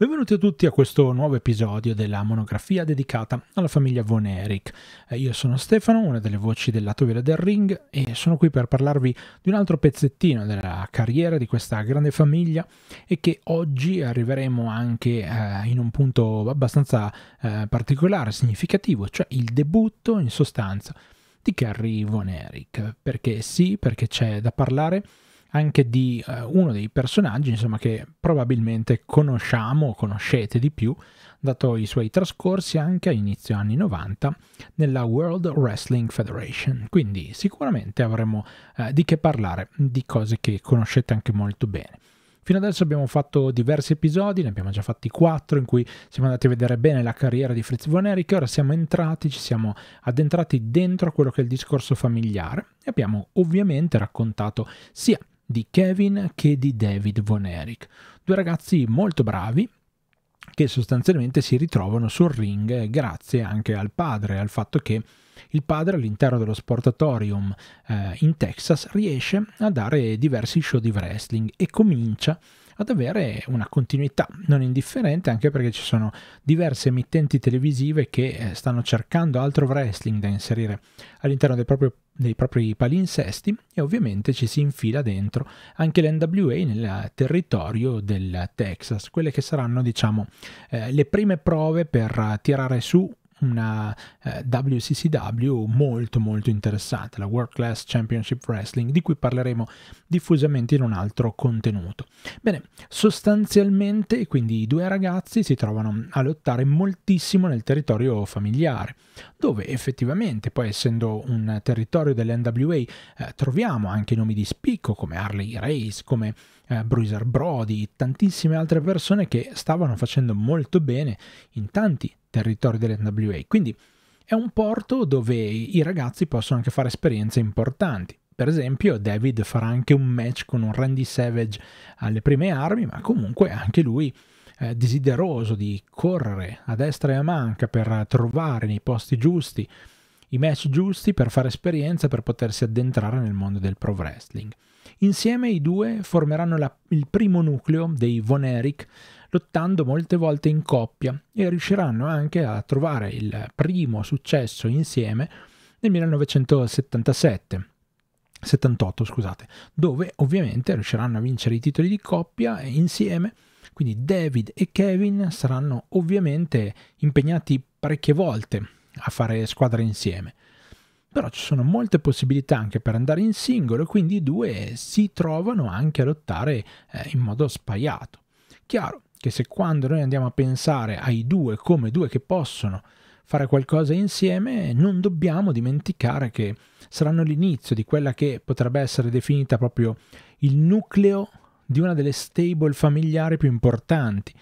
Benvenuti a tutti a questo nuovo episodio della monografia dedicata alla famiglia Von Erich. Eh, io sono Stefano, una delle voci del lato Tovera del Ring e sono qui per parlarvi di un altro pezzettino della carriera di questa grande famiglia e che oggi arriveremo anche eh, in un punto abbastanza eh, particolare, significativo, cioè il debutto in sostanza di Carrie Von Erich. Perché sì, perché c'è da parlare anche di eh, uno dei personaggi insomma, che probabilmente conosciamo, o conoscete di più, dato i suoi trascorsi anche a inizio anni 90 nella World Wrestling Federation. Quindi sicuramente avremo eh, di che parlare, di cose che conoscete anche molto bene. Fino adesso abbiamo fatto diversi episodi, ne abbiamo già fatti quattro in cui siamo andati a vedere bene la carriera di Fritz von Erich, ora siamo entrati, ci siamo addentrati dentro quello che è il discorso familiare e abbiamo ovviamente raccontato sia di Kevin che di David Von Erich, due ragazzi molto bravi che sostanzialmente si ritrovano sul ring grazie anche al padre, al fatto che il padre all'interno dello Sportatorium eh, in Texas riesce a dare diversi show di wrestling e comincia ad avere una continuità non indifferente, anche perché ci sono diverse emittenti televisive che eh, stanno cercando altro wrestling da inserire all'interno del proprio dei propri palinsesti e ovviamente ci si infila dentro anche l'NWA nel territorio del Texas, quelle che saranno diciamo eh, le prime prove per tirare su una eh, WCCW molto molto interessante, la World Class Championship Wrestling, di cui parleremo diffusamente in un altro contenuto. Bene, sostanzialmente quindi i due ragazzi si trovano a lottare moltissimo nel territorio familiare, dove effettivamente, poi essendo un territorio dell'NWA, eh, troviamo anche nomi di spicco come Harley Race, come eh, Bruiser Brody, tantissime altre persone che stavano facendo molto bene in tanti territorio dell'NWA. Quindi è un porto dove i ragazzi possono anche fare esperienze importanti. Per esempio, David farà anche un match con un Randy Savage alle prime armi, ma comunque anche lui è desideroso di correre a destra e a manca per trovare nei posti giusti i match giusti per fare esperienza per potersi addentrare nel mondo del pro wrestling. Insieme i due formeranno la, il primo nucleo dei Von Erich, lottando molte volte in coppia e riusciranno anche a trovare il primo successo insieme nel 1977. 78, scusate, dove ovviamente riusciranno a vincere i titoli di coppia insieme. Quindi David e Kevin saranno ovviamente impegnati parecchie volte a fare squadra insieme. Però ci sono molte possibilità anche per andare in singolo, quindi i due si trovano anche a lottare eh, in modo spaiato. Chiaro, che se quando noi andiamo a pensare ai due come due che possono fare qualcosa insieme, non dobbiamo dimenticare che saranno l'inizio di quella che potrebbe essere definita proprio il nucleo di una delle stable familiari più importanti,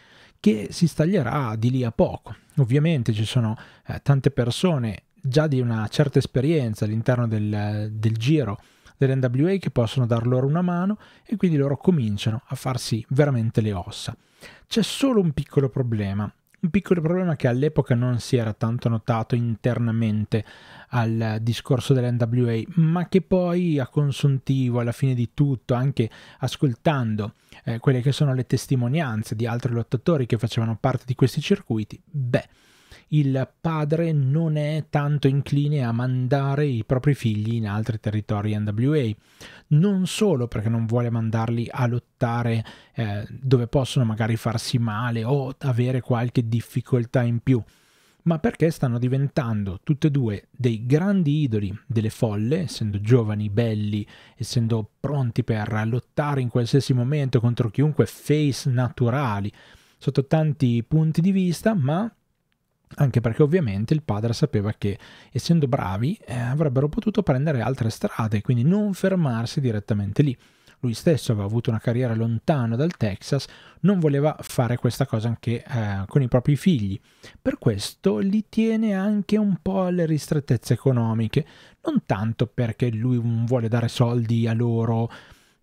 che si staglierà di lì a poco. Ovviamente ci sono eh, tante persone già di una certa esperienza all'interno del, del giro dell'NWA che possono dar loro una mano e quindi loro cominciano a farsi veramente le ossa. C'è solo un piccolo problema, un piccolo problema che all'epoca non si era tanto notato internamente al discorso dell'NWA, ma che poi a consuntivo, alla fine di tutto, anche ascoltando eh, quelle che sono le testimonianze di altri lottatori che facevano parte di questi circuiti, beh, il padre non è tanto incline a mandare i propri figli in altri territori NWA, non solo perché non vuole mandarli a lottare eh, dove possono magari farsi male o avere qualche difficoltà in più, ma perché stanno diventando tutte e due dei grandi idoli delle folle, essendo giovani, belli, essendo pronti per lottare in qualsiasi momento contro chiunque face naturali sotto tanti punti di vista, ma anche perché ovviamente il padre sapeva che essendo bravi eh, avrebbero potuto prendere altre strade, quindi non fermarsi direttamente lì. Lui stesso aveva avuto una carriera lontano dal Texas, non voleva fare questa cosa anche eh, con i propri figli. Per questo li tiene anche un po' alle ristrettezze economiche, non tanto perché lui vuole dare soldi a loro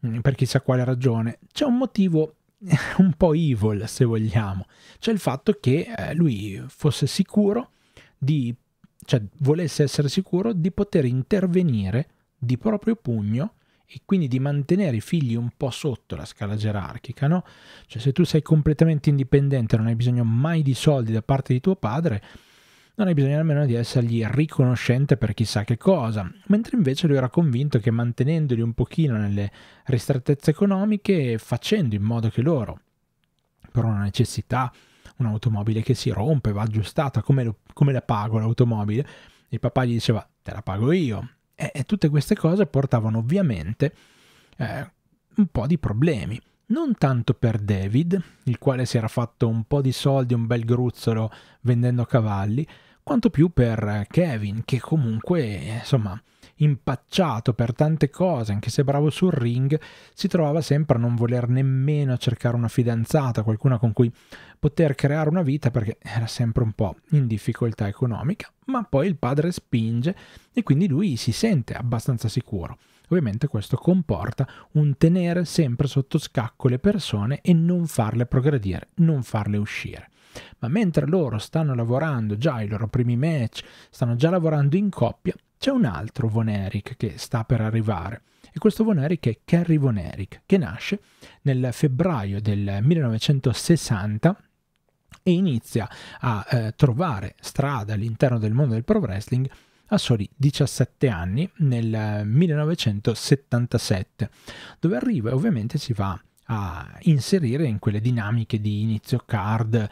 mm, per chissà quale ragione, c'è un motivo un po' evil, se vogliamo. Cioè il fatto che eh, lui fosse sicuro di, cioè volesse essere sicuro di poter intervenire di proprio pugno e quindi di mantenere i figli un po' sotto la scala gerarchica, no? Cioè se tu sei completamente indipendente, non hai bisogno mai di soldi da parte di tuo padre, non hai bisogno nemmeno di essergli riconoscente per chissà che cosa, mentre invece lui era convinto che mantenendoli un pochino nelle ristrettezze economiche, facendo in modo che loro, per una necessità, un'automobile che si rompe, va aggiustata, come, lo, come la pago l'automobile? Il papà gli diceva, te la pago io. E, e tutte queste cose portavano ovviamente eh, un po' di problemi non tanto per David, il quale si era fatto un po' di soldi, un bel gruzzolo vendendo cavalli, quanto più per Kevin, che comunque, insomma, impacciato per tante cose, anche se bravo sul ring, si trovava sempre a non voler nemmeno cercare una fidanzata, qualcuna con cui poter creare una vita perché era sempre un po' in difficoltà economica, ma poi il padre spinge e quindi lui si sente abbastanza sicuro. Ovviamente questo comporta un tenere sempre sotto scacco le persone e non farle progredire, non farle uscire. Ma mentre loro stanno lavorando già i loro primi match, stanno già lavorando in coppia, c'è un altro Von Eric che sta per arrivare. E questo Von Eric è Kerry Von Eric, che nasce nel febbraio del 1960 e inizia a eh, trovare strada all'interno del mondo del pro wrestling a soli 17 anni nel 1977, dove arriva e ovviamente si va a inserire in quelle dinamiche di inizio card eh,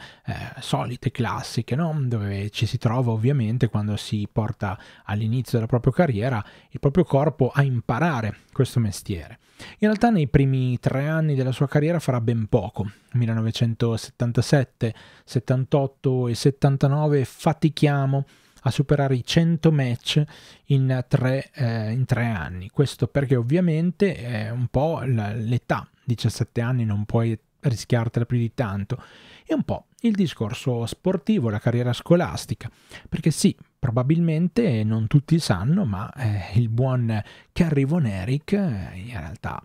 solite, classiche, no? dove ci si trova ovviamente quando si porta all'inizio della propria carriera il proprio corpo a imparare questo mestiere. In realtà nei primi tre anni della sua carriera farà ben poco. 1977, 78 e 79 fatichiamo a superare i 100 match in tre, eh, in tre anni. Questo perché ovviamente è eh, un po' l'età, 17 anni non puoi rischiartela più di tanto, e un po' il discorso sportivo, la carriera scolastica, perché sì, probabilmente non tutti sanno, ma eh, il buon Kerry Von Erich, eh, in realtà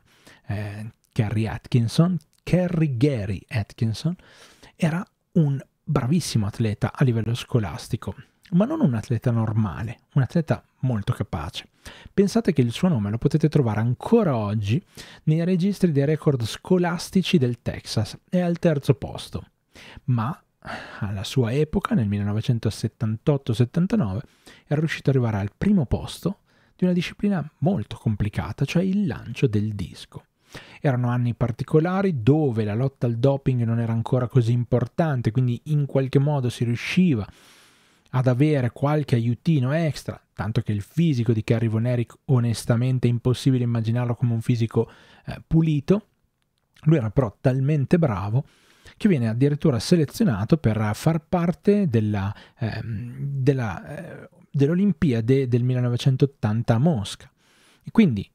eh, Kerry Atkinson, Kerry Gary Atkinson, era un bravissimo atleta a livello scolastico ma non un atleta normale, un atleta molto capace. Pensate che il suo nome lo potete trovare ancora oggi nei registri dei record scolastici del Texas, è al terzo posto, ma alla sua epoca, nel 1978-79, era riuscito ad arrivare al primo posto di una disciplina molto complicata, cioè il lancio del disco. Erano anni particolari dove la lotta al doping non era ancora così importante, quindi in qualche modo si riusciva a ad avere qualche aiutino extra, tanto che il fisico di Kerry Von Eric onestamente è impossibile immaginarlo come un fisico eh, pulito, lui era però talmente bravo che viene addirittura selezionato per far parte della, eh, della, eh, dell'Olimpiade del 1980 a Mosca. E quindi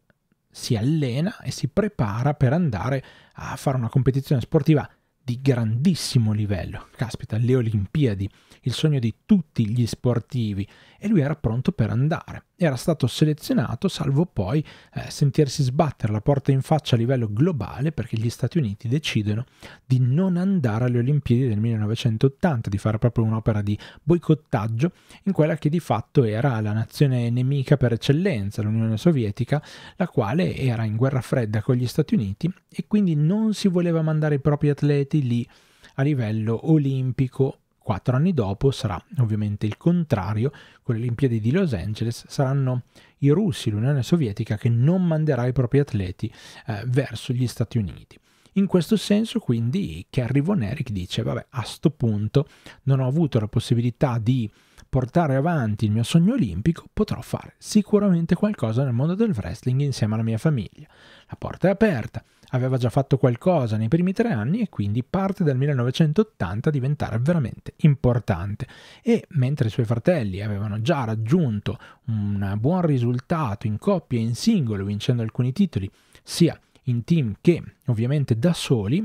si allena e si prepara per andare a fare una competizione sportiva di grandissimo livello. Caspita, le Olimpiadi, il sogno di tutti gli sportivi e lui era pronto per andare. Era stato selezionato, salvo poi eh, sentirsi sbattere la porta in faccia a livello globale perché gli Stati Uniti decidono di non andare alle Olimpiadi del 1980, di fare proprio un'opera di boicottaggio in quella che di fatto era la nazione nemica per eccellenza, l'Unione Sovietica, la quale era in guerra fredda con gli Stati Uniti e quindi non si voleva mandare i propri atleti portati lì a livello olimpico. Quattro anni dopo sarà ovviamente il contrario, con le Olimpiadi di Los Angeles saranno i russi, l'Unione Sovietica, che non manderà i propri atleti eh, verso gli Stati Uniti. In questo senso, quindi, Kerry Von Erich dice: Vabbè, a sto punto non ho avuto la possibilità di portare avanti il mio sogno olimpico, potrò fare sicuramente qualcosa nel mondo del wrestling insieme alla mia famiglia. La porta è aperta, aveva già fatto qualcosa nei primi tre anni e quindi parte dal 1980 a diventare veramente importante. E mentre i suoi fratelli avevano già raggiunto un buon risultato in coppia e in singolo, vincendo alcuni titoli, sia in team che ovviamente da soli,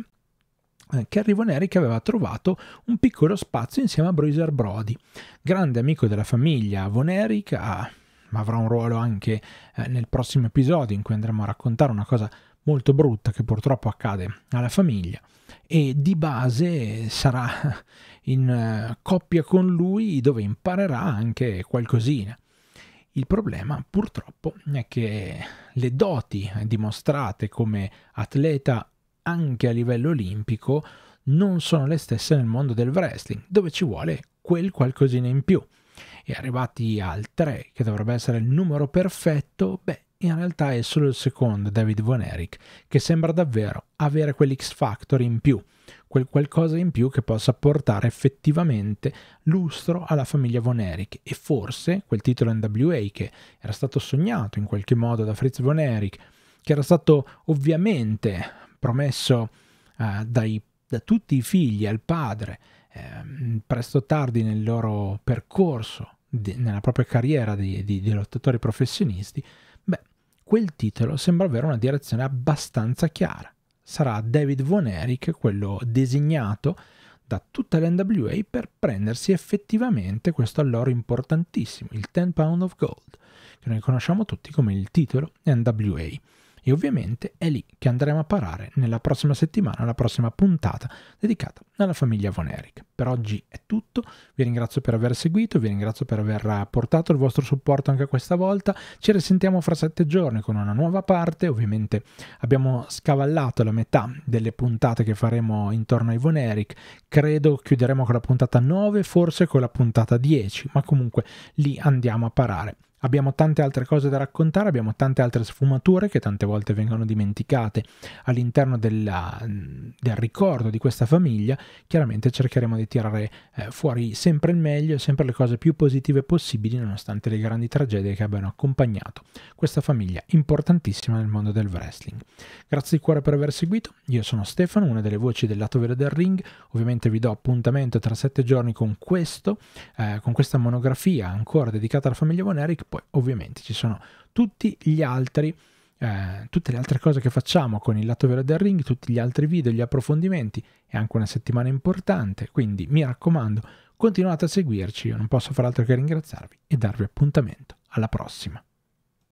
eh, Kerry Von Erich aveva trovato un piccolo spazio insieme a Bruiser Brody, grande amico della famiglia Von Erich, avrà un ruolo anche eh, nel prossimo episodio in cui andremo a raccontare una cosa molto brutta che purtroppo accade alla famiglia e di base sarà in eh, coppia con lui dove imparerà anche qualcosina. Il problema purtroppo è che le doti dimostrate come atleta anche a livello olimpico non sono le stesse nel mondo del wrestling, dove ci vuole quel qualcosina in più. E arrivati al 3, che dovrebbe essere il numero perfetto, beh, in realtà è solo il secondo David Von Erich che sembra davvero avere quell'X Factor in più, quel qualcosa in più che possa portare effettivamente lustro alla famiglia Von Erich e forse quel titolo NWA che era stato sognato in qualche modo da Fritz Von Erich, che era stato ovviamente promesso eh, dai, da tutti i figli al padre eh, presto o tardi nel loro percorso, di, nella propria carriera di, di, di lottatori professionisti, quel titolo sembra avere una direzione abbastanza chiara. Sarà David Von Erich quello designato da tutta l'NWA per prendersi effettivamente questo alloro importantissimo, il 10 Pound of Gold, che noi conosciamo tutti come il titolo NWA e ovviamente è lì che andremo a parare nella prossima settimana, la prossima puntata dedicata alla famiglia Von Eric. Per oggi è tutto, vi ringrazio per aver seguito, vi ringrazio per aver portato il vostro supporto anche questa volta, ci risentiamo fra sette giorni con una nuova parte, ovviamente abbiamo scavallato la metà delle puntate che faremo intorno ai Von Eric, credo chiuderemo con la puntata 9, forse con la puntata 10, ma comunque lì andiamo a parare Abbiamo tante altre cose da raccontare, abbiamo tante altre sfumature che tante volte vengono dimenticate all'interno della, del ricordo di questa famiglia. Chiaramente cercheremo di tirare eh, fuori sempre il meglio sempre le cose più positive possibili nonostante le grandi tragedie che abbiano accompagnato questa famiglia importantissima nel mondo del wrestling. Grazie di cuore per aver seguito, io sono Stefano, una delle voci del lato vero del ring, ovviamente vi do appuntamento tra sette giorni con questo, eh, con questa monografia ancora dedicata alla famiglia Von Eric poi ovviamente ci sono tutti gli altri eh, tutte le altre cose che facciamo con il lato vero del ring, tutti gli altri video, gli approfondimenti, è anche una settimana importante, quindi mi raccomando, continuate a seguirci, io non posso far altro che ringraziarvi e darvi appuntamento alla prossima.